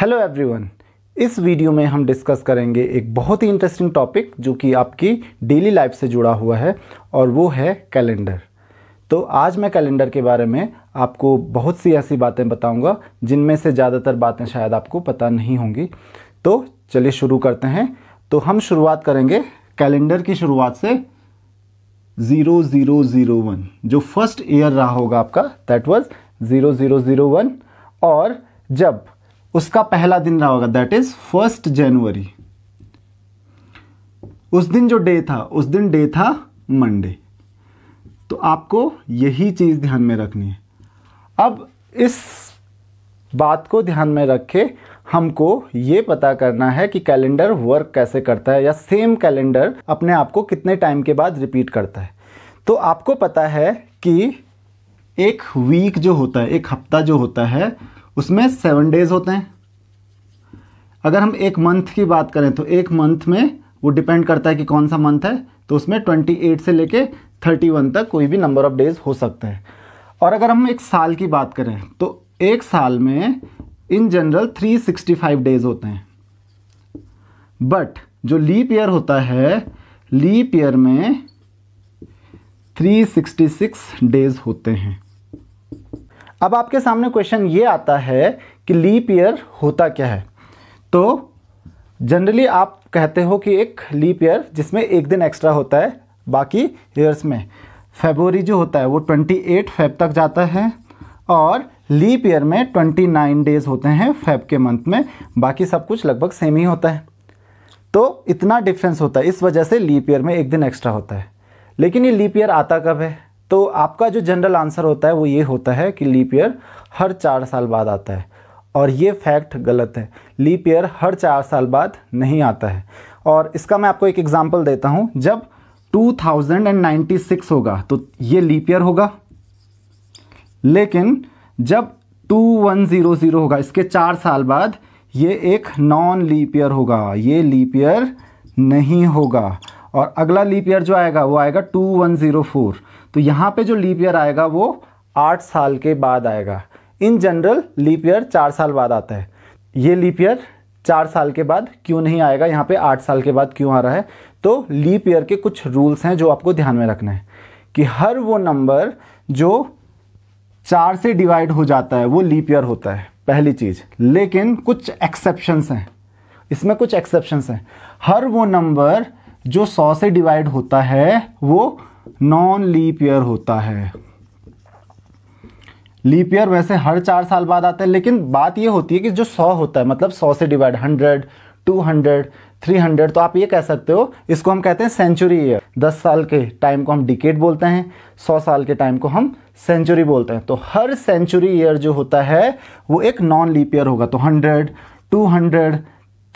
Hello everyone इस video में हम डिस्कस करेंगे एक बहुत ही इंटरेस्टिंग टॉपिक जो कि आपकी डेली लाइफ से जुड़ा हुआ है और वो है कैलेंडर तो आज मैं कैलेंडर के बारे में आपको बहुत सी ऐसी बातें बताऊंगा जिनमें से ज़्यादातर बातें शायद आपको पता नहीं होंगी तो चलिए शुरू करते हैं तो हम शुरुआत करेंगे कैलेंडर की शुरुआत से ज़ीरो ज़ीरो ज़ीरो वन जो फर्स्ट ईयर रहा होगा आपका that was zero zero zero one और जब उसका पहला दिन रहा होगा दैट इज फर्स्ट जनवरी उस दिन जो डे था उस दिन डे था मंडे तो आपको यही चीज़ ध्यान में रखनी है अब इस बात को ध्यान में रख के हमको ये पता करना है कि कैलेंडर वर्क कैसे करता है या सेम कैलेंडर अपने आप को कितने टाइम के बाद रिपीट करता है तो आपको पता है कि एक वीक जो होता है एक हफ्ता जो होता है उसमें सेवन डेज होते हैं अगर हम एक मंथ की बात करें तो एक मंथ में वो डिपेंड करता है कि कौन सा मंथ है तो उसमें ट्वेंटी एट से लेके थर्टी वन तक कोई भी नंबर ऑफ डेज हो सकते हैं और अगर हम एक साल की बात करें तो एक साल में in general three sixty five days होते हैं बट जो लीप ईयर होता है लीप ईयर में 366 डेज होते हैं अब आपके सामने क्वेश्चन ये आता है कि लीप ईयर होता क्या है तो जनरली आप कहते हो कि एक लीप ईयर जिसमें एक दिन एक्स्ट्रा होता है बाकी ईयर्स में फेबररी जो होता है वो 28 फेब तक जाता है और लीप ईयर में 29 डेज होते हैं फेब के मंथ में बाकी सब कुछ लगभग सेम ही होता है तो इतना डिफरेंस होता है इस वजह से लीप ईयर में एक दिन एक्स्ट्रा होता है लेकिन ये लीप ईयर आता कब है तो आपका जो जनरल आंसर होता है वो ये होता है कि लीप ईयर हर चार साल बाद आता है और ये फैक्ट गलत है लीप ईयर हर चार साल बाद नहीं आता है और इसका मैं आपको एक एग्जाम्पल देता हूँ जब 2096 होगा तो ये लीप ईयर होगा लेकिन जब 2100 होगा इसके चार साल बाद ये एक नॉन लीप ईयर होगा ये लीप ईयर नहीं होगा और अगला लीप ईयर जो आएगा वो आएगा 2104 तो यहाँ पे जो लीप ईयर आएगा वो आठ साल के बाद आएगा इन जनरल लीप ईयर चार साल बाद आता है ये लीप ईयर चार साल के बाद क्यों नहीं आएगा यहाँ पे आठ साल के बाद क्यों आ रहा है तो लीप ईयर के कुछ रूल्स हैं जो आपको ध्यान में रखना है कि हर वो नंबर जो चार से डिवाइड हो जाता है वो लीप ईयर होता है पहली चीज़ लेकिन कुछ एक्सेप्शन हैं इसमें कुछ एक्सेप्शन हैं हर वो नंबर जो सौ से डिवाइड होता है वो नॉन लीप ईयर होता है लीप ईयर वैसे हर चार साल बाद आता है लेकिन बात ये होती है कि जो सौ होता है मतलब सौ से divide hundred two hundred three hundred तो आप ये कह सकते हो इसको हम कहते हैं सेंचुरी ईयर दस साल के टाइम को हम डिकेट बोलते हैं सौ साल के टाइम को हम सेंचुरी बोलते हैं तो हर सेंचुरी ईयर जो होता है वो एक नॉन लीप ईयर होगा तो hundred two hundred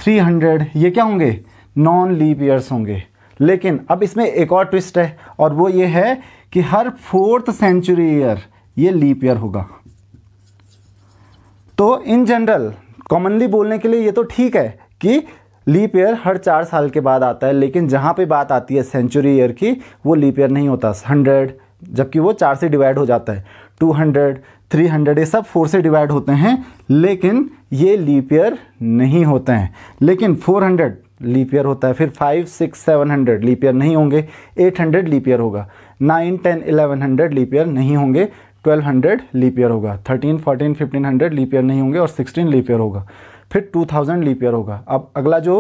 three hundred ये क्या होंगे नॉन लीप ईयर्स होंगे लेकिन अब इसमें एक और ट्विस्ट है और वो ये है कि हर फोर्थ सेंचुरी ईयर ये लीप ईयर होगा तो इन जनरल कॉमनली बोलने के लिए ये तो ठीक है कि लीप ईयर हर चार साल के बाद आता है लेकिन जहाँ पे बात आती है सेंचुरी ईयर की वो लीप ईयर नहीं होता हंड्रेड जबकि वो चार से डिवाइड हो जाता है टू हंड्रेड थ्री हंड्रेड ये सब फोर से डिवाइड होते हैं लेकिन ये लीप ईयर नहीं होते हैं लेकिन फोर हंड्रेड लीप ईयर होता है फिर five six seven hundred leap year नहीं होंगे एट हंड्रेड लीप ईयर होगा nine ten eleven hundred leap year नहीं होंगे ट्वेल्व हंड्रेड लीप ईयर होगा thirteen fourteen fifteen hundred leap year नहीं होंगे और सिक्सटीन लीप ईयर होगा फिर टू थाउजेंड लीप ईयर होगा अब अगला जो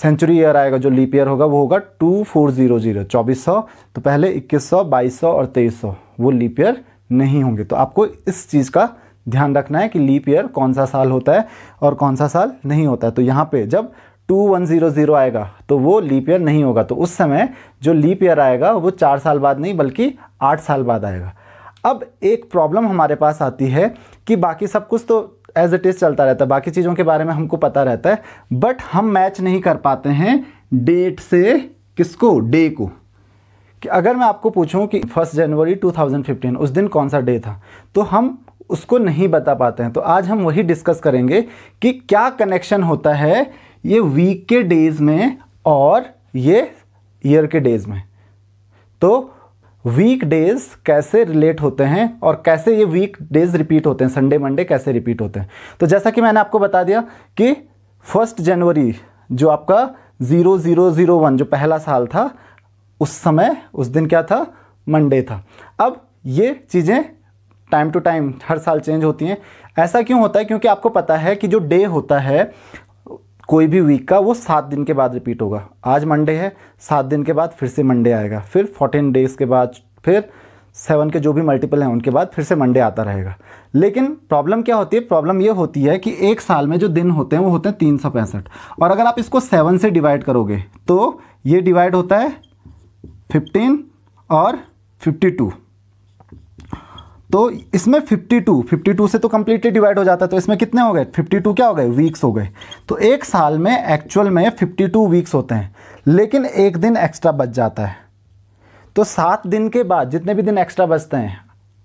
सेंचुरी ईयर आएगा जो लीप ईयर होगा वो होगा टू फोर जीरो जीरो चौबीस सौ तो पहले इक्कीस सौ बाईस सौ और तेईस सौ वो लीप ईयर नहीं होंगे तो आपको इस चीज़ का ध्यान रखना है कि लीप ईयर कौन सा साल होता है और कौन सा साल नहीं होता है तो यहाँ पे जब टू वन ज़ीरो ज़ीरो आएगा तो वो लीप ईयर नहीं होगा तो उस समय जो लीप ईयर आएगा वो चार साल बाद नहीं बल्कि आठ साल बाद आएगा अब एक प्रॉब्लम हमारे पास आती है कि बाकी सब कुछ तो एज इट इज़ चलता रहता है बाकी चीज़ों के बारे में हमको पता रहता है बट हम मैच नहीं कर पाते हैं डेट से किसको डे को कि अगर मैं आपको पूछूं कि फर्स्ट जनवरी 2015 उस दिन कौन सा डे था तो हम उसको नहीं बता पाते हैं तो आज हम वही डिस्कस करेंगे कि क्या कनेक्शन होता है ये वीक के डेज में और ये ईयर के डेज में तो वीक डेज कैसे रिलेट होते हैं और कैसे ये वीक डेज रिपीट होते हैं संडे मंडे कैसे रिपीट होते हैं तो जैसा कि मैंने आपको बता दिया कि फर्स्ट जनवरी जो आपका ज़ीरो ज़ीरो ज़ीरो वन जो पहला साल था उस समय उस दिन क्या था मंडे था अब ये चीज़ें टाइम टू टाइम हर साल चेंज होती हैं ऐसा क्यों होता है क्योंकि आपको पता है कि जो डे होता है कोई भी वीक का वो सात दिन के बाद रिपीट होगा आज मंडे है सात दिन के बाद फिर से मंडे आएगा फिर फोर्टीन डेज़ के बाद फिर सेवन के जो भी मल्टीपल हैं उनके बाद फिर से मंडे आता रहेगा लेकिन प्रॉब्लम क्या होती है प्रॉब्लम ये होती है कि एक साल में जो दिन होते हैं वो होते हैं तीन सौ पैंसठ और अगर आप इसको सेवन से डिवाइड करोगे तो ये डिवाइड होता है फिफ्टीन और फिफ्टी टू तो इसमें 52 52 से तो कम्प्लीटली डिवाइड हो जाता है तो इसमें कितने हो गए 52 क्या हो गए वीक्स हो गए तो एक साल में एक्चुअल में 52 वीक्स होते हैं लेकिन एक दिन एक्स्ट्रा बच जाता है तो सात दिन के बाद जितने भी दिन एक्स्ट्रा बचते हैं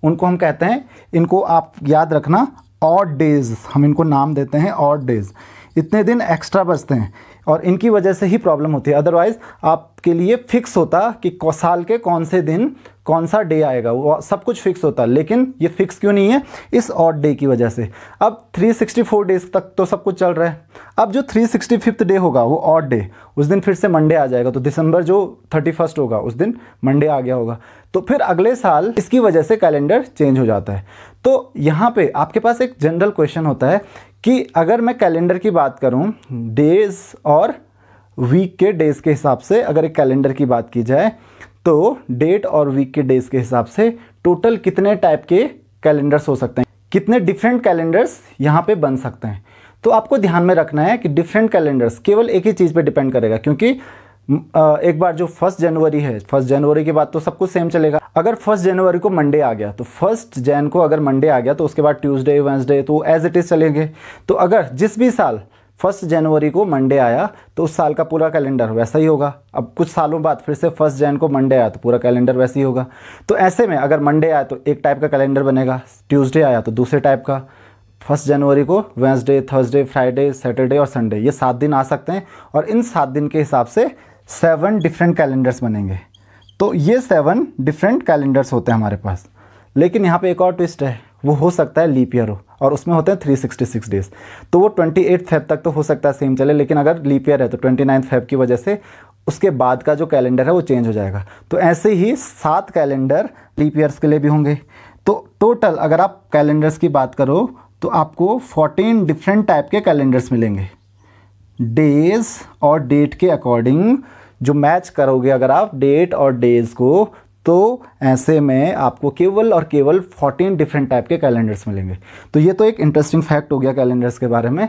उनको हम कहते हैं इनको आप याद रखना ऑड डेज हम इनको नाम देते हैं ऑड डेज़ इतने दिन एक्स्ट्रा बचते हैं और इनकी वजह से ही प्रॉब्लम होती है अदरवाइज़ आपके लिए फिक्स होता कि साल के कौन से दिन कौन सा डे आएगा वो सब कुछ फिक्स होता लेकिन ये फिक्स क्यों नहीं है इस ऑड डे की वजह से अब 364 डेज तक तो सब कुछ चल रहा है अब जो थ्री सिक्सटी फिफ्थ डे होगा वो ऑड डे उस दिन फिर से मंडे आ जाएगा तो दिसंबर जो थर्टी फर्स्ट होगा उस दिन मंडे आ गया होगा तो फिर अगले साल इसकी वजह से कैलेंडर चेंज हो जाता है तो यहाँ पे आपके पास एक जनरल क्वेश्चन होता है कि अगर मैं कैलेंडर की बात करूं डेज और वीक के डेज के हिसाब से अगर एक कैलेंडर की बात की जाए तो डेट और वीक के डेज के हिसाब से टोटल कितने टाइप के कैलेंडर्स हो सकते हैं कितने डिफरेंट कैलेंडर्स यहाँ पे बन सकते हैं तो आपको ध्यान में रखना है कि डिफरेंट कैलेंडर्स केवल एक ही चीज़ पे डिपेंड करेगा क्योंकि एक बार जो फर्स्ट जनवरी है फर्स्ट जनवरी के बाद तो सब कुछ सेम चलेगा अगर फर्स्ट जनवरी को मंडे आ गया तो फर्स्ट जैन को अगर मंडे आ गया तो उसके बाद ट्यूसडे वेंसडे तो एज इट इज़ चलेंगे तो अगर जिस भी साल फर्स्ट जनवरी को मंडे आया तो उस साल का पूरा कैलेंडर वैसा ही होगा अब कुछ सालों बाद फिर से फर्स्ट जैन को मंडे आया तो पूरा कैलेंडर वैसे ही होगा तो ऐसे में अगर मंडे आया तो एक टाइप का कैलेंडर बनेगा ट्यूसडे आया तो दूसरे टाइप का फर्स्ट जनवरी को वेंसडे थर्सडे फ्राइडे सैटरडे और संडे ये सात दिन आ सकते हैं और इन सात दिन के हिसाब से सेवन डिफरेंट कैलेंडर्स बनेंगे तो ये सेवन डिफरेंट कैलेंडर्स होते हैं हमारे पास लेकिन यहाँ पे एक और ट्विस्ट है वो हो सकता है लीप ईयर हो और उसमें होते हैं 366 डेज तो वो 28 फेब तक तो हो सकता है सेम चले लेकिन अगर लीप ईयर है तो 29 फेब की वजह से उसके बाद का जो कैलेंडर है वो चेंज हो जाएगा तो ऐसे ही सात कैलेंडर लीप ईयर्स के लिए भी होंगे तो टोटल अगर आप कैलेंडर्स की बात करो तो आपको 14 डिफरेंट टाइप के कैलेंडर्स मिलेंगे डेज और डेट के अकॉर्डिंग जो मैच करोगे अगर आप डेट और डेज को तो ऐसे में आपको केवल और केवल 14 डिफरेंट टाइप के कैलेंडर्स मिलेंगे तो ये तो एक इंटरेस्टिंग फैक्ट हो गया कैलेंडर्स के बारे में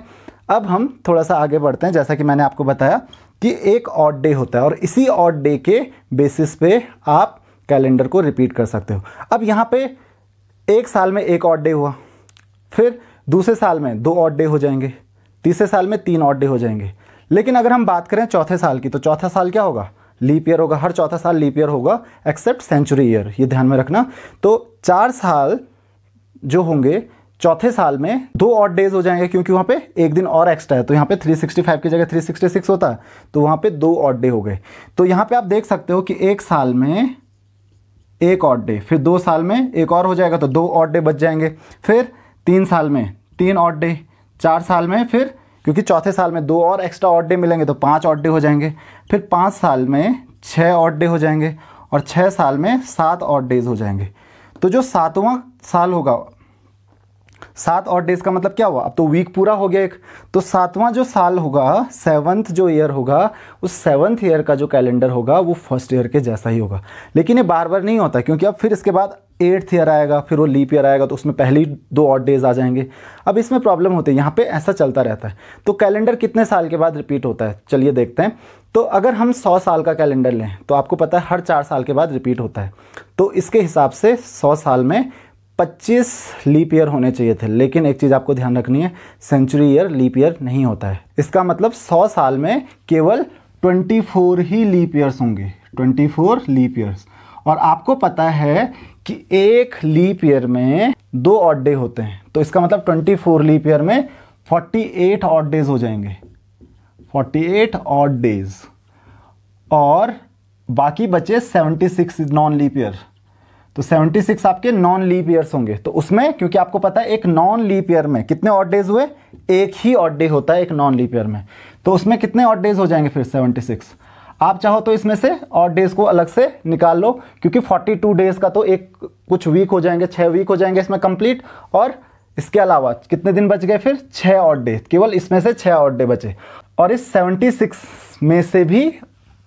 अब हम थोड़ा सा आगे बढ़ते हैं जैसा कि मैंने आपको बताया कि एक ऑड डे होता है और इसी ऑड डे के बेसिस पे आप कैलेंडर को रिपीट कर सकते हो अब यहाँ पे एक साल में एक ऑड डे हुआ फिर दूसरे साल में दो ऑड डे हो जाएंगे तीसरे साल में तीन ऑड डे हो जाएंगे लेकिन अगर हम बात करें चौथे साल की तो चौथा साल क्या होगा लीप ईयर होगा हर चौथा साल लीप ईयर होगा एक्सेप्ट सेंचुरी ईयर ये ध्यान में रखना तो चार साल जो होंगे चौथे साल में दो और डेज हो जाएंगे क्योंकि वहाँ पे एक दिन और एक्स्ट्रा है तो यहाँ पे 365 की जगह 366 होता है तो वहाँ पे दो और डे हो गए तो यहाँ पे आप देख सकते हो कि एक साल में एक और डे फिर दो साल में एक और हो जाएगा तो दो और डे बच जाएंगे फिर तीन साल में तीन और डे चार साल में फिर क्योंकि चौथे साल में दो और एक्स्ट्रा ऑड डे मिलेंगे तो पाँच ऑड डे हो जाएंगे फिर पाँच साल में छः ऑड डे हो जाएंगे और छः साल में सात ऑड डेज हो जाएंगे तो जो सातवां साल होगा सात ऑड डेज का मतलब क्या हुआ अब तो वीक पूरा हो गया एक तो सातवां जो साल होगा सेवन्थ जो ईयर होगा उस सेवन्थ ईयर का जो कैलेंडर होगा वो फर्स्ट ईयर के जैसा ही होगा लेकिन ये बार बार नहीं होता क्योंकि अब फिर इसके बाद एट्थ ईयर आएगा फिर वो लीप ईयर आएगा तो उसमें पहली दो ऑड डेज आ जाएंगे अब इसमें प्रॉब्लम होती है यहाँ पे ऐसा चलता रहता है तो कैलेंडर कितने साल के बाद रिपीट होता है चलिए देखते हैं तो अगर हम सौ साल का कैलेंडर लें तो आपको पता है हर चार साल के बाद रिपीट होता है तो इसके हिसाब से सौ साल में पच्चीस लीप ईयर होने चाहिए थे लेकिन एक चीज़ आपको ध्यान रखनी है सेंचुरी ईयर लीप ईयर नहीं होता है इसका मतलब सौ साल में केवल ट्वेंटी फोर ही लीप ईयर्स होंगे ट्वेंटी फोर लीप ईयर्स और आपको पता है कि एक लीप ईयर में दो ऑड डे होते हैं तो इसका मतलब 24 लीप ईयर में 48 ऑड डेज हो जाएंगे 48 ऑड डेज और बाकी बचे 76 नॉन लीप ईयर तो 76 आपके नॉन लीप ईयर्स होंगे तो उसमें क्योंकि आपको पता है एक नॉन लीप ईयर में कितने ऑड डेज हुए एक ही ऑड डे होता है एक नॉन लीप ईयर में तो उसमें कितने ऑड डेज हो जाएंगे फिर 76 आप चाहो तो इसमें से और डेज को अलग से निकाल लो क्योंकि 42 डेज का तो एक कुछ वीक हो जाएंगे छः वीक हो जाएंगे इसमें कंप्लीट और इसके अलावा कितने दिन बच गए फिर छः और डे केवल इसमें से छः और डे बचे और इस 76 में से भी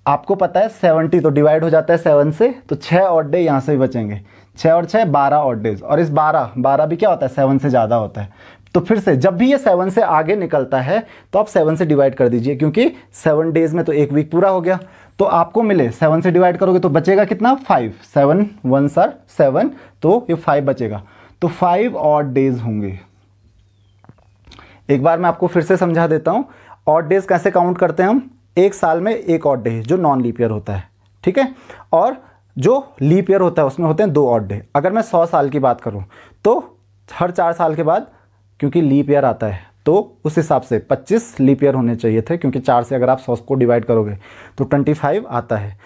आपको पता है 70 तो डिवाइड हो जाता है सेवन से तो छः और डे यहाँ से भी बचेंगे छः और छः बारह और डेज और इस बारह बारह भी क्या होता है सेवन से ज़्यादा होता है तो फिर से जब भी ये सेवन से आगे निकलता है तो आप सेवन से डिवाइड कर दीजिए क्योंकि सेवन डेज में तो एक वीक पूरा हो गया तो आपको मिले सेवन से डिवाइड करोगे तो बचेगा कितना five seven one sir seven तो ये फाइव बचेगा तो फाइव और डेज होंगे एक बार मैं आपको फिर से समझा देता हूं और डेज कैसे काउंट करते हैं हम एक साल में एक और डे जो नॉन लीप ईयर होता है ठीक है और जो लीप ईयर होता है उसमें होते हैं दो और डे अगर मैं सौ साल की बात करूं तो हर चार साल के बाद क्योंकि लीप ईयर आता है तो उस हिसाब से 25 लीप ईयर होने चाहिए थे क्योंकि चार से अगर आप सौ को डिवाइड करोगे तो 25 आता है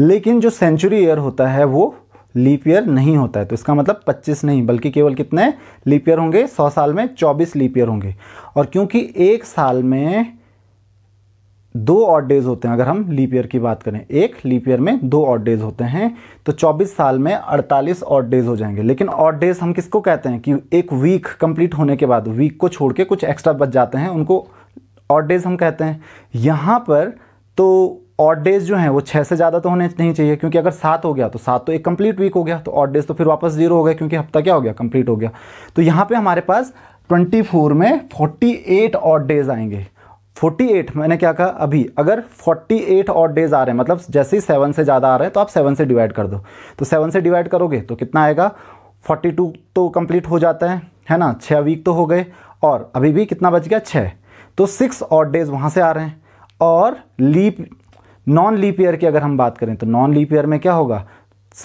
लेकिन जो सेंचुरी ईयर होता है वो लीप ईयर नहीं होता है तो इसका मतलब 25 नहीं बल्कि केवल कितने लीप ईयर होंगे 100 साल में 24 लीप ईयर होंगे और क्योंकि एक साल में दो ऑड डेज होते हैं अगर हम लीप ईयर की बात करें एक लीप ईयर में दो ऑड डेज होते हैं तो 24 साल में 48 ऑड डेज हो जाएंगे लेकिन ऑड डेज हम किसको कहते हैं कि एक वीक कंप्लीट होने के बाद वीक को छोड़ के कुछ एक्स्ट्रा बच जाते हैं उनको ऑड डेज हम कहते हैं यहाँ पर तो ऑड डेज जो हैं वो छः से ज़्यादा तो होने नहीं चाहिए क्योंकि अगर सात हो गया तो सात तो एक कंप्लीट वीक हो गया तो ऑड डेज तो फिर वापस जीरो हो गया क्योंकि हफ्ता क्या हो गया कंप्लीट हो गया तो यहाँ पे हमारे पास 24 में 48 ऑड डेज आएंगे 48 मैंने क्या कहा अभी अगर 48 और डेज आ रहे हैं मतलब जैसे ही सेवन से ज़्यादा आ रहे हैं तो आप सेवन से डिवाइड कर दो तो सेवन से डिवाइड करोगे तो कितना आएगा 42 तो कंप्लीट हो जाता है है ना छः वीक तो हो गए और अभी भी कितना बच गया छः तो सिक्स और डेज वहाँ से आ रहे हैं और लीप नॉन लीप ईयर की अगर हम बात करें तो नॉन लीप ईयर में क्या होगा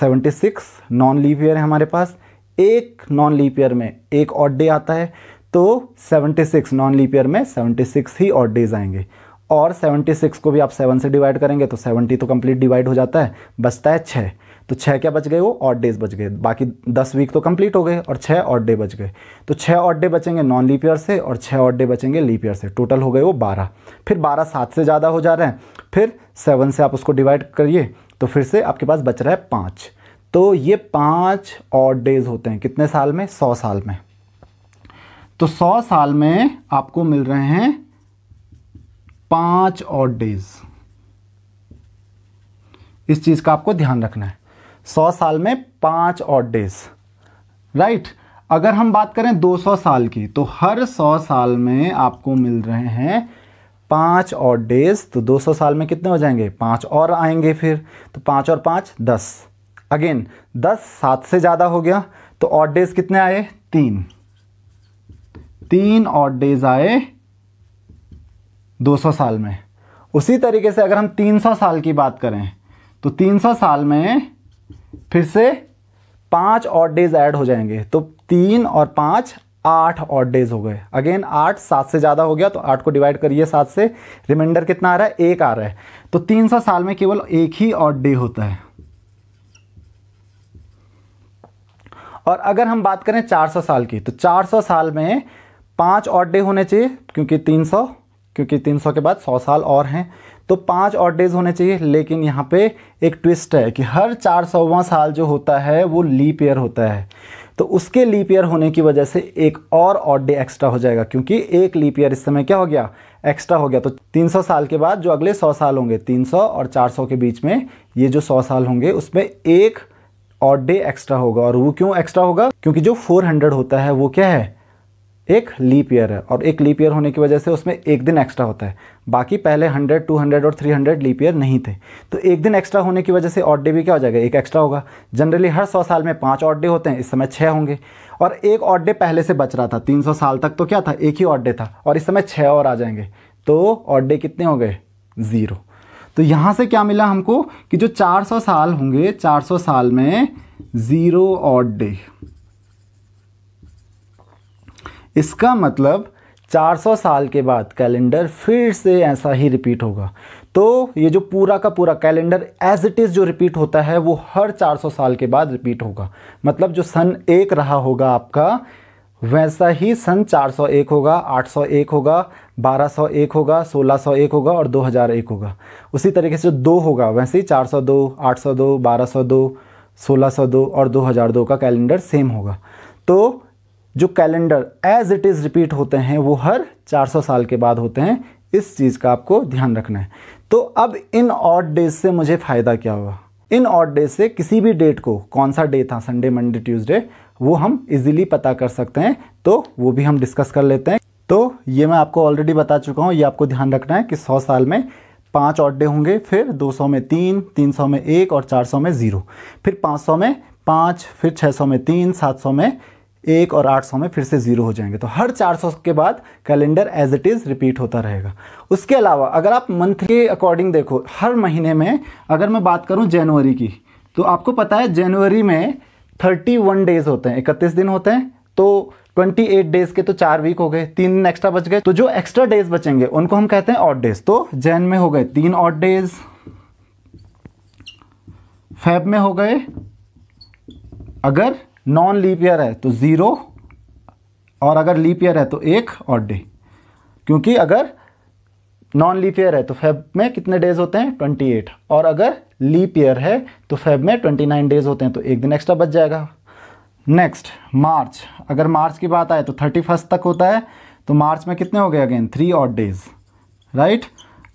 76 नॉन लीप ईयर है हमारे पास एक नॉन लीप ईयर में एक ऑड डे आता है तो 76 नॉन लीप ईयर में 76 ही ऑड डेज आएंगे और 76 को भी आप 7 से डिवाइड करेंगे तो 70 तो कंप्लीट डिवाइड हो जाता है बचता है छः तो छः क्या बच गए वो ऑड डेज बच गए बाकी दस वीक तो कंप्लीट हो गए और छः ऑड डे बच गए तो छः ऑड डे बचेंगे नॉन लीप ईयर से और छः ऑड डे बचेंगे लीप ईयर से टोटल हो गए वो बारह फिर बारह सात से ज़्यादा हो जा रहे हैं फिर सेवन से आप उसको डिवाइड करिए तो फिर से आपके पास बच रहा है पाँच तो ये पाँच ऑड डेज होते हैं कितने साल में सौ साल में तो सौ साल में आपको मिल रहे हैं पांच और डेज इस चीज का आपको ध्यान रखना है सौ साल में पांच और डेज राइट अगर हम बात करें 200 साल की तो हर 100 साल में आपको मिल रहे हैं पांच और डेज तो 200 साल में कितने हो जाएंगे पांच और आएंगे फिर तो पांच और पांच दस अगेन दस सात से ज़्यादा हो गया तो और डेज कितने आए तीन तीन और डेज आए 200 साल में उसी तरीके से अगर हम 300 साल की बात करें तो 300 साल में फिर से पांच और डेज ऐड हो जाएंगे तो तीन और पांच आठ और डेज हो गए अगेन आठ सात से ज़्यादा हो गया तो आठ को डिवाइड करिए सात से रिमाइंडर कितना आ रहा है एक आ रहा है तो तीन सौ साल में केवल एक ही और डे होता है और अगर हम बात करें 400 साल की तो 400 साल में पाँच ऑड डे होने चाहिए क्योंकि तीन सौ क्योंकि तीन सौ के बाद सौ साल और हैं तो पाँच ऑड डेज होने चाहिए लेकिन यहाँ पे एक ट्विस्ट है कि हर चार सौवा साल जो होता है वो लीप ईयर होता है तो उसके लीप ईयर होने की वजह से एक और ऑड डे एक्स्ट्रा हो जाएगा क्योंकि एक लीप ईयर इस समय क्या हो गया एक्स्ट्रा हो गया तो 300 साल के बाद जो अगले 100 साल होंगे 300 और 400 के बीच में ये जो 100 साल होंगे उसमें एक ऑड डे एक्स्ट्रा होगा और वो क्यों एक्स्ट्रा होगा क्योंकि जो 400 होता है वो क्या है एक लीप ईयर है और एक लीप ईयर होने की वजह से उसमें एक दिन एक्स्ट्रा होता है बाकी पहले 100, 200 और 300 लीप ईयर नहीं थे तो एक दिन एक्स्ट्रा होने की वजह से ऑड डे भी क्या हो जाएगा एक एक्स्ट्रा होगा जनरली हर सौ साल में पांच ऑड डे होते हैं इस समय छः होंगे और एक ऑड डे पहले से बच रहा था तीन साल तक तो क्या था एक ही ऑड डे था और इस समय छः और आ जाएंगे तो ऑड डे कितने हो गए ज़ीरो तो यहाँ से क्या मिला हमको कि जो चार साल होंगे चार साल में ज़ीरो ऑड डे इसका मतलब 400 साल के बाद कैलेंडर फिर से ऐसा ही रिपीट होगा तो ये जो पूरा का पूरा कैलेंडर एज इट इज़ जो रिपीट होता है वो हर 400 साल के बाद रिपीट होगा मतलब जो सन एक रहा होगा आपका वैसा ही सन 401 होगा 801 होगा 1201 होगा 1601 होगा और 2001 होगा उसी तरीके से जो दो होगा वैसे ही 402 802 1202 1602 और 2002 का कैलेंडर सेम होगा तो जो calendar as it is repeat होते हैं वो हर 400 साल के बाद होते हैं इस चीज़ का आपको ध्यान रखना है तो अब इन ऑट डेज से मुझे फ़ायदा क्या हुआ इन ऑट डेज से किसी भी डेट को कौन सा डे था संडे मंडे ट्यूसडे वो हम इजीली पता कर सकते हैं तो वो भी हम डिस्कस कर लेते हैं तो ये मैं आपको ऑलरेडी बता चुका हूँ ये आपको ध्यान रखना है कि सौ साल में पाँच ऑट डे होंगे फिर 200 में तीन 300 में एक और 400 में ज़ीरो फिर 500 में पाँच फिर 600 में तीन 700 में एक और आठ सौ में फिर से ज़ीरो हो जाएंगे तो हर चार सौ के बाद calendar as it is repeat होता रहेगा उसके अलावा अगर आप मंथ के अकॉर्डिंग देखो हर महीने में अगर मैं बात करूँ जनवरी की तो आपको पता है जनवरी में थर्टी वन डेज़ होते हैं इकतीस दिन होते हैं तो 28 डेज के तो चार वीक हो गए तीन दिन एक्स्ट्रा बच गए तो जो एक्स्ट्रा डेज बचेंगे उनको हम कहते हैं ऑट डेज तो जैन में हो गए तीन ऑट डेज फैब में हो गए अगर नॉन लीप ईयर है तो ज़ीरो और अगर लीप ईयर है तो एक और डे क्योंकि अगर नॉन लीप ईयर है तो फेब में कितने डेज होते हैं 28 और अगर लीप ईयर है तो फेब में 29 डेज होते हैं तो एक दिन एक्स्ट्रा बच जाएगा नेक्स्ट मार्च अगर मार्च की बात आए तो थर्टी फर्स्ट तक होता है तो मार्च में कितने हो गए again three odd days right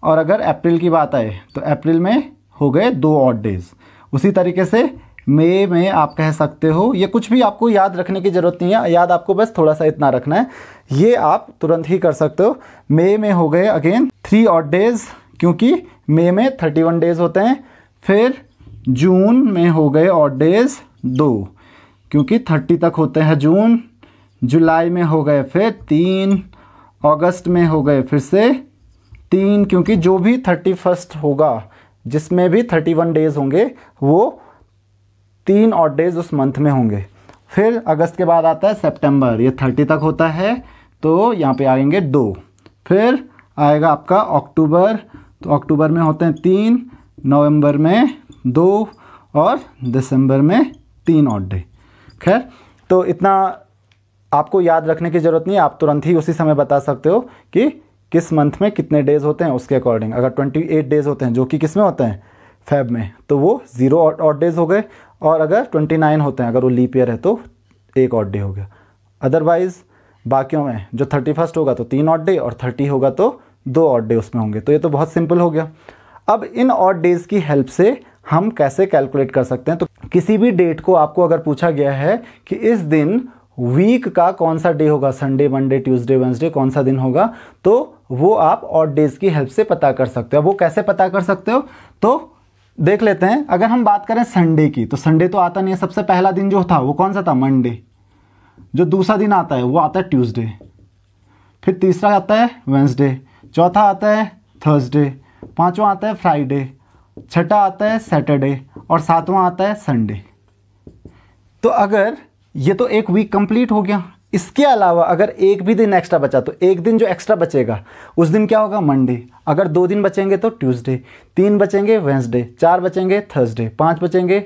और अगर अप्रैल की बात आए तो अप्रैल में हो गए दो और डेज उसी तरीके से मे में आप कह सकते हो ये कुछ भी आपको याद रखने की ज़रूरत नहीं है याद आपको बस थोड़ा सा इतना रखना है ये आप तुरंत ही कर सकते हो मे में हो गए अगेन थ्री और डेज़ क्योंकि मे में थर्टी वन डेज़ होते हैं फिर जून में हो गए और डेज़ दो क्योंकि थर्टी तक होते हैं जून जुलाई में हो गए फिर तीन अगस्त में हो गए फिर से तीन क्योंकि जो भी थर्टी फर्स्ट होगा जिसमें भी थर्टी वन डेज़ होंगे वो तीन और डेज उस मंथ में होंगे फिर अगस्त के बाद आता है सेप्टेम्बर ये थर्टी तक होता है तो यहाँ पे आएंगे दो फिर आएगा आपका अक्टूबर तो अक्टूबर में होते हैं तीन नवंबर में दो और दिसंबर में तीन और डे खैर तो इतना आपको याद रखने की ज़रूरत नहीं है आप तुरंत ही उसी समय बता सकते हो कि किस मंथ में कितने डेज़ होते हैं उसके अकॉर्डिंग अगर ट्वेंटी एट डेज़ होते हैं जो कि किस में होते हैं फैब में तो वो ज़ीरो और डेज़ हो गए और अगर 29 होते हैं अगर वो लीप ईयर है तो एक ऑड डे हो गया अदरवाइज़ बाकियों में जो थर्टी फर्स्ट होगा तो तीन ऑड डे और थर्टी होगा तो दो ऑड डे उसमें होंगे तो ये तो बहुत सिंपल हो गया अब इन ऑड डेज़ की हेल्प से हम कैसे कैलकुलेट कर सकते हैं तो किसी भी डेट को आपको अगर पूछा गया है कि इस दिन वीक का कौन सा डे होगा संडे मंडे ट्यूसडे वेंसडे कौन सा दिन होगा तो वो आप ऑड डेज़ की हेल्प से पता कर सकते हो वो कैसे पता कर सकते हो तो देख लेते हैं अगर हम बात करें संडे की तो संडे तो आता नहीं है सबसे पहला दिन जो था वो कौन सा था मंडे जो दूसरा दिन आता है वो आता है ट्यूसडे फिर तीसरा आता है वेंसडे चौथा आता है थर्सडे पांचवा आता है फ्राइडे छठा आता है सैटरडे और सातवां आता है संडे तो अगर ये तो एक वीक कंप्लीट हो गया इसके अलावा अगर एक भी दिन एक्स्ट्रा बचा तो एक दिन जो एक्स्ट्रा बचेगा उस दिन क्या होगा मंडे अगर दो दिन बचेंगे तो ट्यूसडे तीन बचेंगे वेंसडे चार बचेंगे थर्सडे पाँच बचेंगे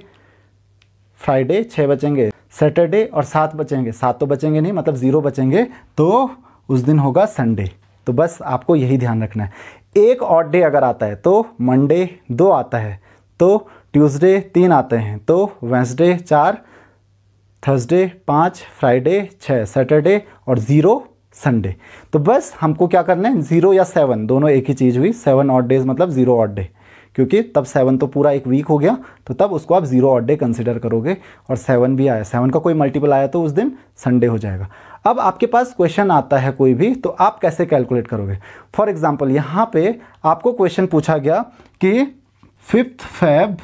फ्राइडे छः बचेंगे सैटरडे और सात बचेंगे सात तो बचेंगे नहीं मतलब ज़ीरो बचेंगे तो उस दिन होगा संडे तो बस आपको यही ध्यान रखना है एक और डे अगर आता है तो मंडे दो आता है तो ट्यूसडे तीन आते हैं तो वेंसडे चार थर्सडे पाँच फ्राइडे छः सैटरडे और ज़ीरो संडे तो बस हमको क्या करना है ज़ीरो या सेवन दोनों एक ही चीज़ हुई सेवन ऑट डेज मतलब ज़ीरो ऑट डे क्योंकि तब सेवन तो पूरा एक वीक हो गया तो तब उसको आप ज़ीरो ऑट डे कंसिडर करोगे और सेवन भी आया सेवन का कोई मल्टीपल आया तो उस दिन संडे हो जाएगा अब आपके पास क्वेश्चन आता है कोई भी तो आप कैसे कैलकुलेट करोगे फॉर एग्ज़ाम्पल यहाँ पे आपको क्वेश्चन पूछा गया कि fifth Feb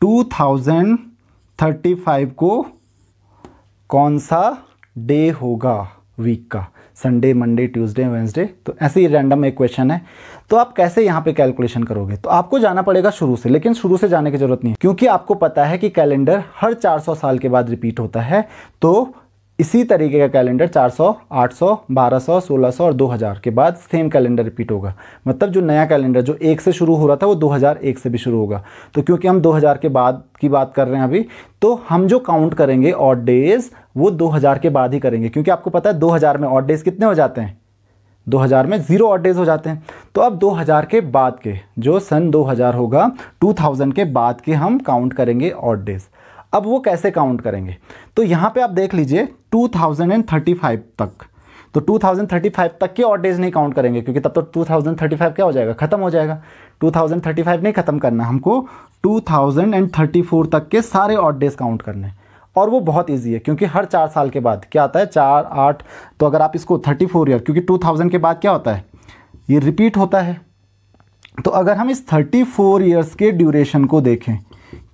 two thousand thirty five को कौन सा डे होगा वीक का संडे मंडे ट्यूसडे वेंसडे तो ऐसे ही रैंडम एक क्वेश्चन है तो आप कैसे यहाँ पे कैलकुलेशन करोगे तो आपको जाना पड़ेगा शुरू से लेकिन शुरू से जाने की जरूरत नहीं है क्योंकि आपको पता है कि कैलेंडर हर 400 साल के बाद रिपीट होता है तो इसी तरीके का कैलेंडर 400, 800, 1200, 1600 और 2000 के बाद सेम कैलेंडर रिपीट होगा मतलब जो नया कैलेंडर जो एक से शुरू हो रहा था वो 2001 से भी शुरू होगा तो क्योंकि हम 2000 के बाद की बात कर रहे हैं अभी तो हम जो काउंट करेंगे ऑड डेज वो 2000 के बाद ही करेंगे क्योंकि आपको पता है 2000 में ऑड डेज कितने हो जाते हैं 2000 में ज़ीरो ऑड डेज हो जाते हैं तो अब 2000 के बाद के जो सन 2000 होगा 2000 के बाद के हम काउंट करेंगे ऑड डेज अब वो कैसे काउंट करेंगे तो यहाँ पे आप देख लीजिए 2035 तक तो 2035 तक के और डेज नहीं काउंट करेंगे क्योंकि तब तो 2035 क्या हो जाएगा ख़त्म हो जाएगा 2035 नहीं ख़त्म करना हमको 2034 तक के सारे और डेज काउंट करने और वो बहुत इजी है क्योंकि हर चार साल के बाद क्या आता है चार आठ तो अगर आप इसको थर्टी फोर ईयर क्योंकि टू थाउजेंड के बाद क्या होता है ये रिपीट होता है तो अगर हम इस थर्टी फोर ईयर्स के ड्यूरेशन को देखें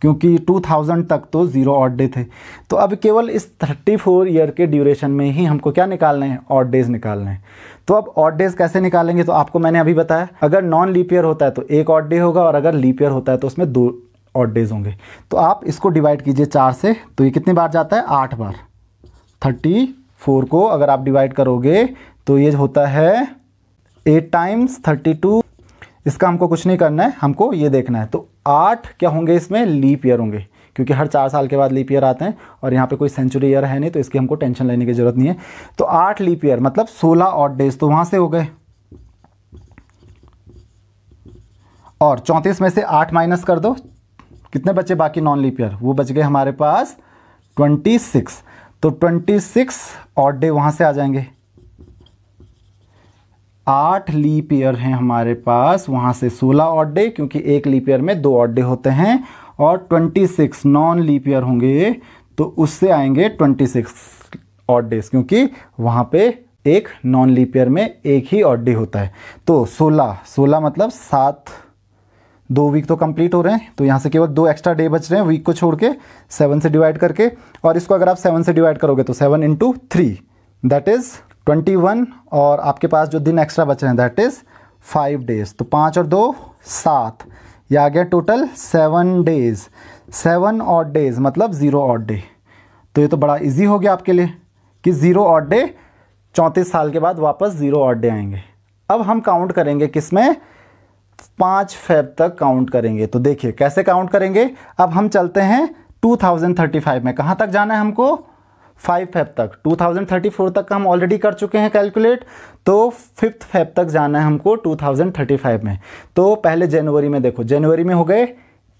क्योंकि 2000 तक तो ज़ीरो ऑड डे थे तो अब केवल इस 34 ईयर के ड्यूरेशन में ही हमको क्या निकालने हैं ऑड डेज़ निकालने हैं तो अब ऑड डेज़ कैसे निकालेंगे तो आपको मैंने अभी बताया अगर नॉन लीप ईयर होता है तो एक ऑड डे होगा और अगर लीप ईयर होता है तो उसमें दो ऑड डेज होंगे तो आप इसको डिवाइड कीजिए चार से तो ये कितनी बार जाता है आठ बार थर्टी को अगर आप डिवाइड करोगे तो ये होता है एट टाइम्स थर्टी इसका हमको कुछ नहीं करना है हमको ये देखना है तो आठ क्या होंगे इसमें लीप ईयर होंगे क्योंकि हर चार साल के बाद लीप ईयर आते हैं और यहाँ पे कोई सेंचुरी ईयर है नहीं तो इसकी हमको टेंशन लेने की ज़रूरत नहीं है तो आठ लीप ईयर मतलब सोलह और डेज तो वहां से हो गए और चौंतीस में से आठ माइनस कर दो कितने बचे बाकी नॉन लीप ईयर वो बच गए हमारे पास ट्वेंटी सिक्स तो ट्वेंटी सिक्स ऑड डे वहां से आ जाएंगे आठ लीप ईयर हैं हमारे पास वहाँ से सोलह ऑड डे क्योंकि एक लीप ईयर में दो ऑड डे होते हैं और twenty six non leap year होंगे तो उससे आएंगे ट्वेंटी सिक्स ऑड डेज क्योंकि वहाँ पे एक नॉन लीप ईयर में एक ही ऑड डे होता है तो सोलह सोलह मतलब सात दो वीक तो कंप्लीट हो रहे हैं तो यहाँ से केवल दो एक्स्ट्रा डे बच रहे हैं वीक को छोड़ के सेवन से डिवाइड करके और इसको अगर आप सेवन से डिवाइड करोगे तो seven into three that is twenty one और आपके पास जो दिन एक्स्ट्रा बच रहे हैं दैट इज़ फाइव डेज तो पाँच और दो सात ये आ गया total seven days seven odd days मतलब ज़ीरो ऑट डे तो ये तो बड़ा इजी हो गया आपके लिए कि ज़ीरो ऑट डे चौंतीस साल के बाद वापस ज़ीरो ऑट डे आएंगे अब हम काउंट करेंगे किस में पाँच फेब तक काउंट करेंगे तो देखिए कैसे काउंट करेंगे अब हम चलते हैं टू में कहाँ तक जाना है हमको फाइव फेब तक 2034 तक हम ऑलरेडी कर चुके हैं कैलकुलेट तो फिफ्थ फेब तक जाना है हमको 2035 में तो पहले जनवरी में देखो जनवरी में हो गए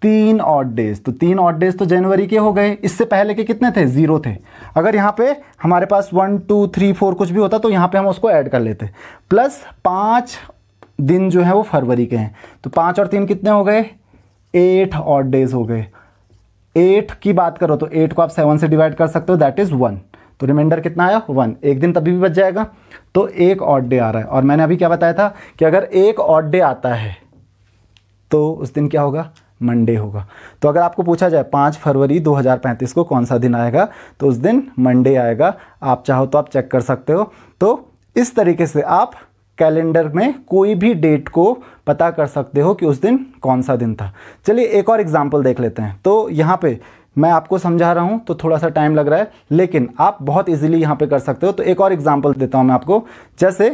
तीन ऑट डेज तो तीन ऑट डेज तो जनवरी के हो गए इससे पहले के कितने थे ज़ीरो थे अगर यहाँ पे हमारे पास वन टू थ्री फोर कुछ भी होता तो यहाँ पे हम उसको ऐड कर लेते प्लस पाँच दिन जो है वो फरवरी के हैं तो पाँच और तीन कितने हो गए एट ऑट डेज हो गए एट की बात करो तो एट को आप सेवन से डिवाइड कर सकते हो दैट इज़ वन तो रिमाइंडर कितना आया वन एक दिन तभी भी बच जाएगा तो एक ऑड डे आ रहा है और मैंने अभी क्या बताया था कि अगर एक ऑड डे आता है तो उस दिन क्या होगा मंडे होगा तो अगर आपको पूछा जाए पाँच फरवरी 2035 को कौन सा दिन आएगा तो उस दिन मंडे आएगा आप चाहो तो आप चेक कर सकते हो तो इस तरीके से आप कैलेंडर में कोई भी डेट को पता कर सकते हो कि उस दिन कौन सा दिन था चलिए एक और एग्जाम्पल देख लेते हैं तो यहाँ पे मैं आपको समझा रहा हूँ तो थोड़ा सा टाइम लग रहा है लेकिन आप बहुत इजीली यहाँ पे कर सकते हो तो एक और एग्जाम्पल देता हूँ मैं आपको जैसे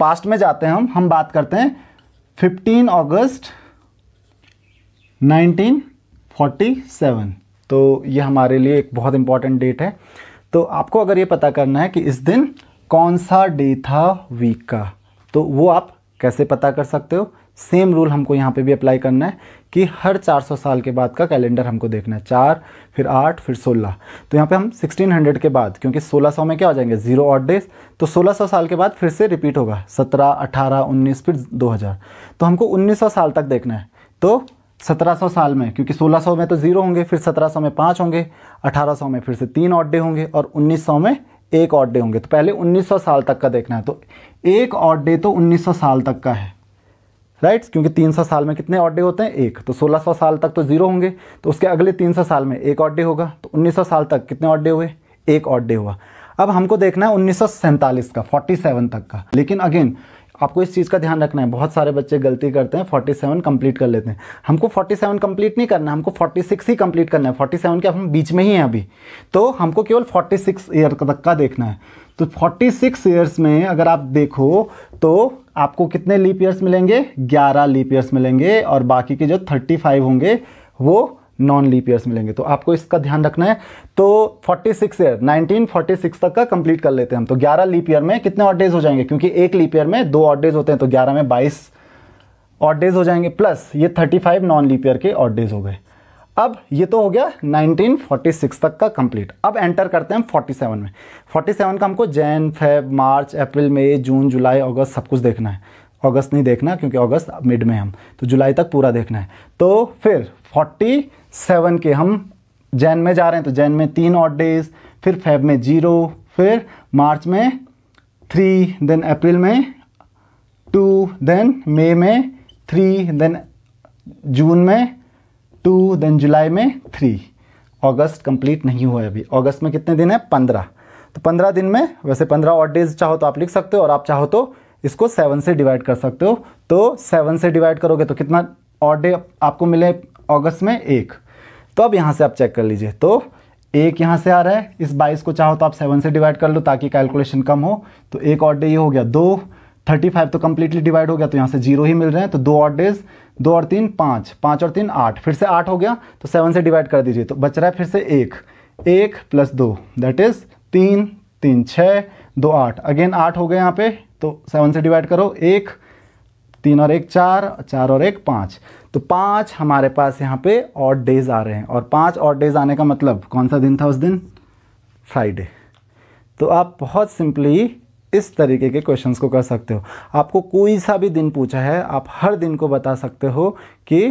पास्ट में जाते हैं हम हम बात करते हैं फिफ्टीन अगस्त नाइनटीन तो ये हमारे लिए एक बहुत इंपॉर्टेंट डेट है तो आपको अगर ये पता करना है कि इस दिन कौन सा डे था वीक का तो वो आप कैसे पता कर सकते हो सेम रूल हमको यहाँ पे भी अप्लाई करना है कि हर 400 साल के बाद का कैलेंडर हमको देखना है चार फिर आठ फिर सोलह तो यहाँ पे हम 1600 के बाद क्योंकि 1600 में क्या हो जाएंगे जीरो ऑट डेज तो 1600 साल के बाद फिर से रिपीट होगा 17, 18, 19 फिर 2000 तो हमको 1900 साल तक देखना है तो 1700 साल में क्योंकि 1600 में तो ज़ीरो होंगे फिर 1700 में पाँच होंगे 1800 में फिर से तीन ऑट डे होंगे और 1900 में एक ऑड डे होंगे तो पहले 1900 साल तक का देखना है तो एक ऑड डे तो 1900 साल तक का है राइट right? क्योंकि 300 साल में कितने ऑड डे होते हैं एक तो 1600 साल तक तो जीरो होंगे तो उसके अगले 300 साल में एक ऑड डे होगा तो 1900 साल तक कितने ऑड डे हुए एक ऑड डे हुआ अब हमको देखना है उन्नीस का फोर्टी तक का लेकिन अगेन आपको इस चीज़ का ध्यान रखना है बहुत सारे बच्चे गलती करते हैं फोर्टी सेवन कंप्लीट कर लेते हैं हमको फोर्टी सेवन कंप्लीट नहीं करना हमको फोर्टी सिक्स ही कंप्लीट करना है फोर्टी सेवन के हम बीच में ही हैं अभी तो हमको केवल फोर्टी सिक्स ईयर तक का देखना है तो फोर्टी सिक्स ईयर्स में अगर आप देखो तो आपको कितने लीप ईयर्स मिलेंगे ग्यारह लीप ईयर्स मिलेंगे और बाकी के जो फाइव होंगे वो नॉन लीप ईयर्स मिलेंगे तो आपको इसका ध्यान रखना है तो 46 ईयर 1946 तक का कंप्लीट कर लेते हैं हम तो 11 लीप ईयर में कितने ऑड डेज हो जाएंगे क्योंकि एक लीप ईयर में दो ऑड डेज होते हैं तो 11 में 22 ऑड डेज हो जाएंगे प्लस ये 35 नॉन लीप ईयर के ऑड डेज हो गए अब ये तो हो गया 1946 तक का कंप्लीट अब एंटर करते हैं 47 में 47 का हमको जैन फेब मार्च अप्रैल मई जून जुलाई अगस्त सब कुछ देखना है अगस्त नहीं देखना क्योंकि अगस्त मिड में हम तो जुलाई तक पूरा देखना है तो फिर फोर्टी सेवन के हम जैन में जा रहे हैं तो जैन में तीन ऑट डेज फिर फेब में जीरो फिर मार्च में थ्री देन अप्रैल में टू देन मे में थ्री देन जून में टू देन जुलाई में थ्री अगस्त कंप्लीट नहीं हुआ है अभी अगस्त में कितने दिन है पंद्रह तो पंद्रह दिन में वैसे पंद्रह और डेज चाहो तो आप लिख सकते हो और आप चाहो तो इसको सेवन से डिवाइड कर सकते हो तो सेवन से डिवाइड करोगे तो कितना और डे आपको मिले अगस्त में एक तो अब यहाँ से आप चेक कर लीजिए तो एक यहाँ से आ रहा है इस बाईस को चाहो तो आप सेवन से डिवाइड कर लो ताकि कैलकुलेशन कम हो तो एक और डे ये हो गया दो थर्टी फाइव तो कम्प्लीटली डिवाइड हो गया तो यहाँ से जीरो ही मिल रहे हैं तो दो और डेज दो और तीन पाँच पाँच और तीन आठ फिर से आठ हो गया तो सेवन से डिवाइड कर दीजिए तो बच रहा है फिर से एक एक प्लस दो दैट इज़ तीन तीन छः दो आठ अगेन आठ हो गए यहाँ पे तो सेवन से डिवाइड करो एक तीन और एक चार चार और एक पाँच तो पाँच हमारे पास यहाँ पे और डेज आ रहे हैं और पांच और डेज आने का मतलब कौन सा दिन था उस दिन फ्राइडे तो आप बहुत सिंपली इस तरीके के क्वेश्चंस को कर सकते हो आपको कोई सा भी दिन पूछा है आप हर दिन को बता सकते हो कि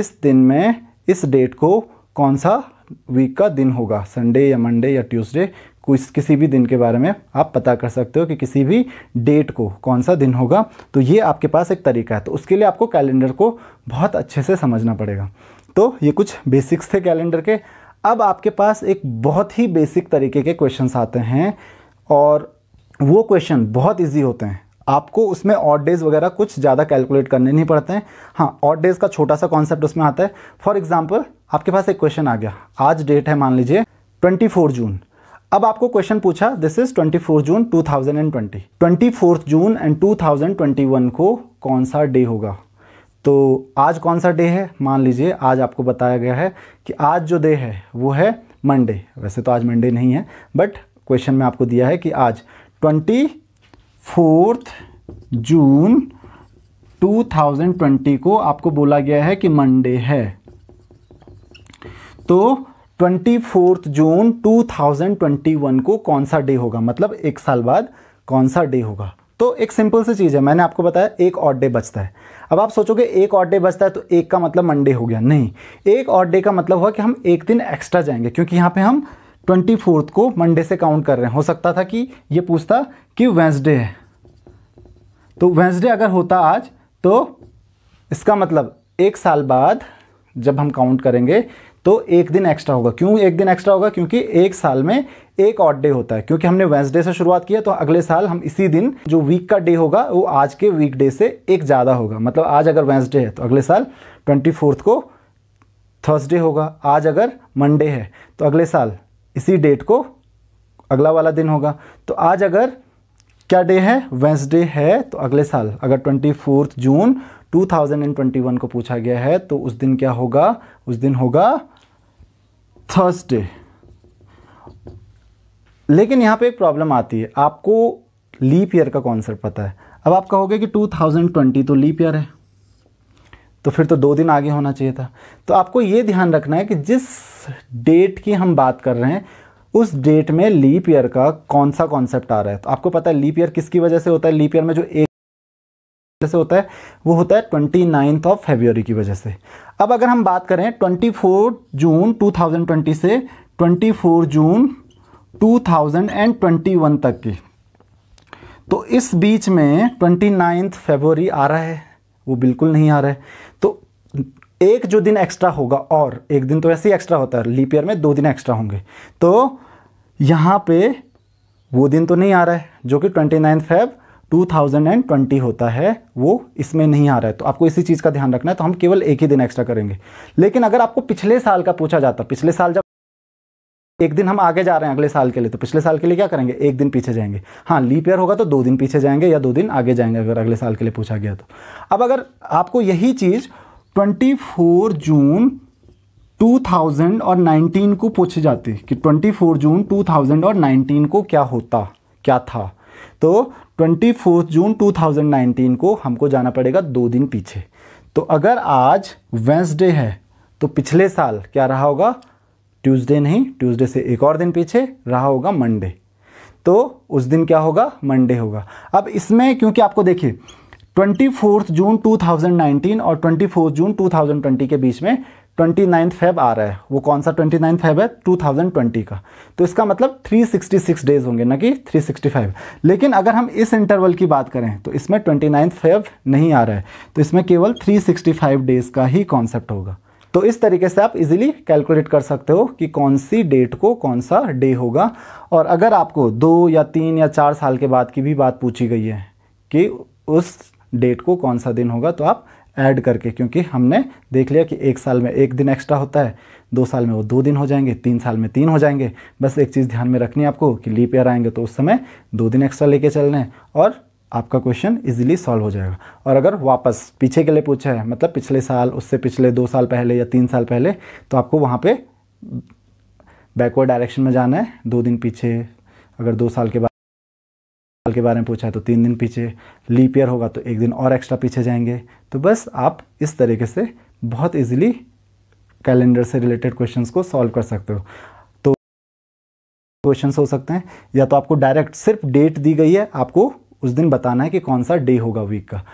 इस दिन में इस डेट को कौन सा वीक का दिन होगा संडे या मंडे या ट्यूसडे कुछ किसी भी दिन के बारे में आप पता कर सकते हो कि किसी भी डेट को कौन सा दिन होगा तो ये आपके पास एक तरीका है तो उसके लिए आपको कैलेंडर को बहुत अच्छे से समझना पड़ेगा तो ये कुछ बेसिक्स थे कैलेंडर के अब आपके पास एक बहुत ही बेसिक तरीके के क्वेश्चन आते हैं और वो क्वेश्चन बहुत ईजी होते हैं आपको उसमें ऑड डेज वगैरह कुछ ज़्यादा कैलकुलेट करने नहीं पड़ते हैं हाँ ऑड डेज का छोटा सा कॉन्सेप्ट उसमें आता है फॉर एग्जाम्पल आपके पास एक क्वेश्चन आ गया आज डेट है मान लीजिए 24 जून अब आपको क्वेश्चन पूछा this is 24 June 2020 24 June and 2021 को कौन सा डे होगा तो आज कौन सा डे है मान लीजिए आज आपको बताया गया है कि आज जो डे है वो है मंडे वैसे तो आज मंडे नहीं है बट क्वेश्चन में आपको दिया है कि आज ट्वेंटी फोर्थ जून 2020 को आपको बोला गया है कि मंडे है तो twenty fourth June two thousand twenty one को कौन सा डे होगा मतलब एक साल बाद कौन सा डे होगा तो एक सिंपल सी चीज़ है मैंने आपको बताया एक और डे बचता है अब आप सोचोगे एक और डे बचता है तो एक का मतलब मंडे हो गया नहीं एक और डे का मतलब हुआ कि हम एक दिन एक्स्ट्रा जाएंगे क्योंकि यहाँ पे हम ट्वेंटी फोर्थ को मंडे से काउंट कर रहे हैं हो सकता था कि ये पूछता कि वेंसडे है तो वेंसडे अगर होता आज तो इसका मतलब एक साल बाद जब हम काउंट करेंगे तो एक दिन एक्स्ट्रा होगा क्यों एक दिन एक्स्ट्रा होगा क्योंकि एक साल में एक ऑड डे होता है क्योंकि हमने वेंसडे से शुरुआत किया तो अगले साल हम इसी दिन जो वीक का डे होगा वो आज के वीक डे से एक ज़्यादा होगा मतलब आज अगर वेंसडे है तो अगले साल ट्वेंटी फोर्थ को थर्सडे होगा आज अगर मंडे है तो अगले साल इसी डेट को अगला वाला दिन होगा तो आज अगर क्या डे है वेंसडे है तो अगले साल अगर ट्वेंटी फोर्थ जून 2021 को पूछा गया है तो उस दिन क्या होगा उस दिन होगा थर्सडे लेकिन यहां पे एक प्रॉब्लम आती है आपको लीप ईयर का कॉन्सेप्ट पता है अब आप कहोगे कि 2020 तो लीप ईयर है तो फिर तो दो दिन आगे होना चाहिए था तो आपको यह ध्यान रखना है कि जिस डेट की हम बात कर रहे हैं उस डेट में लीप ईयर का कौन सा कॉन्सेप्ट आ रहा है तो आपको पता है लीप ईयर किसकी वजह से होता है लीप ईयर में जो से होता है वो होता है ट्वेंटी नाइन्थ ऑफ फेब्रवरी की वजह से अब अगर हम बात करें twenty four June two thousand twenty से twenty four June two thousand and twenty one तक की तो इस बीच में ट्वेंटी नाइन्थ फेबररी आ रहा है वो बिल्कुल नहीं आ रहा है तो एक जो दिन एक्स्ट्रा होगा और एक दिन तो ऐसे ही एक्स्ट्रा होता है लीप ईयर में दो दिन एक्स्ट्रा होंगे तो यहाँ पे वो दिन तो नहीं आ रहा है जो कि ट्वेंटी नाइन्थ फेब 2020 होता है वो इसमें नहीं आ रहा है तो आपको इसी चीज़ का ध्यान रखना है तो हम केवल एक ही दिन एक्स्ट्रा करेंगे लेकिन अगर आपको पिछले साल का पूछा जाता पिछले साल जब एक दिन हम आगे जा रहे हैं अगले साल के लिए तो पिछले साल के लिए क्या करेंगे एक दिन पीछे जाएंगे हाँ लीप ईयर होगा तो दो दिन पीछे जाएंगे या दो दिन आगे जाएंगे अगर अगले साल के लिए पूछा गया तो अब अगर आपको यही चीज़ ट्वेंटी जून 2000 और 19 को पूछी जाती कि 24 जून 2019 को क्या होता क्या था तो ट्वेंटी फोर्थ जून 2019 को हमको जाना पड़ेगा दो दिन पीछे तो अगर आज वेंसडे है तो पिछले साल क्या रहा होगा ट्यूसडे नहीं ट्यूसडे से एक और दिन पीछे रहा होगा मंडे तो उस दिन क्या होगा मंडे होगा अब इसमें क्योंकि आपको देखिए ट्वेंटी फोर्थ जून 2019 और ट्वेंटी फोर्थ जून 2020 के बीच में ट्वेंटी नाइन्थ फेब आ रहा है वो कौन सा ट्वेंटी नाइन्थ फेब है टू थाउजेंड ट्वेंटी का तो इसका मतलब थ्री सिक्सटी सिक्स डेज होंगे ना कि थ्री सिक्सटी फाइव लेकिन अगर हम इस इंटरवल की बात करें तो इसमें ट्वेंटी नाइन्थ फेब नहीं आ रहा है तो इसमें केवल थ्री सिक्सटी फाइव डेज़ का ही कॉन्सेप्ट होगा तो इस तरीके से आप इजीली कैलकुलेट कर सकते हो कि कौन सी डेट को कौन सा डे होगा और अगर आपको दो या तीन या चार साल के बाद की भी बात पूछी गई है कि उस डेट को कौन सा दिन होगा तो आप ऐड करके क्योंकि हमने देख लिया कि एक साल में एक दिन एक्स्ट्रा होता है दो साल में वो दो दिन हो जाएंगे तीन साल में तीन हो जाएंगे बस एक चीज़ ध्यान में रखनी है आपको कि लीप ईयर आएंगे तो उस समय दो दिन एक्स्ट्रा लेके चलना है और आपका क्वेश्चन इजीली सॉल्व हो जाएगा और अगर वापस पीछे के लिए पूछा है मतलब पिछले साल उससे पिछले दो साल पहले या तीन साल पहले तो आपको वहाँ पे बैकवर्ड डायरेक्शन में जाना है दो दिन पीछे अगर दो साल के बाद साल के बारे में पूछा है तो तीन दिन पीछे लीप ईयर होगा तो एक दिन और एक्स्ट्रा पीछे जाएंगे तो बस आप इस तरीके से बहुत इजीली कैलेंडर से रिलेटेड क्वेश्चंस को सॉल्व कर सकते हो तो क्वेश्चन हो सकते हैं या तो आपको डायरेक्ट सिर्फ डेट दी गई है आपको उस दिन बताना है कि कौन सा डे होगा वीक का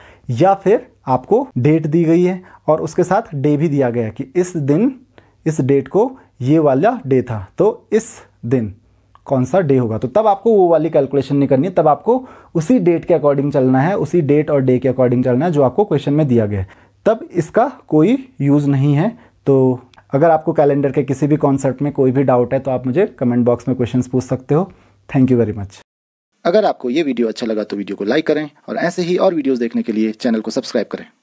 या फिर आपको डेट दी गई है और उसके साथ डे भी दिया गया है कि इस दिन इस डेट को ये वाला डे था तो इस दिन कौन सा डे होगा तो तब आपको वो वाली कैलकुलेशन नहीं करनी है तब आपको उसी डेट के अकॉर्डिंग चलना है उसी डेट और डे के अकॉर्डिंग चलना है जो आपको क्वेश्चन में दिया गया है तब इसका कोई यूज़ नहीं है तो अगर आपको कैलेंडर के किसी भी कॉन्सेप्ट में कोई भी डाउट है तो आप मुझे कमेंट बॉक्स में क्वेश्चंस पूछ सकते हो थैंक यू वेरी मच अगर आपको ये वीडियो अच्छा लगा तो वीडियो को लाइक करें और ऐसे ही और वीडियोस देखने के लिए चैनल को सब्सक्राइब करें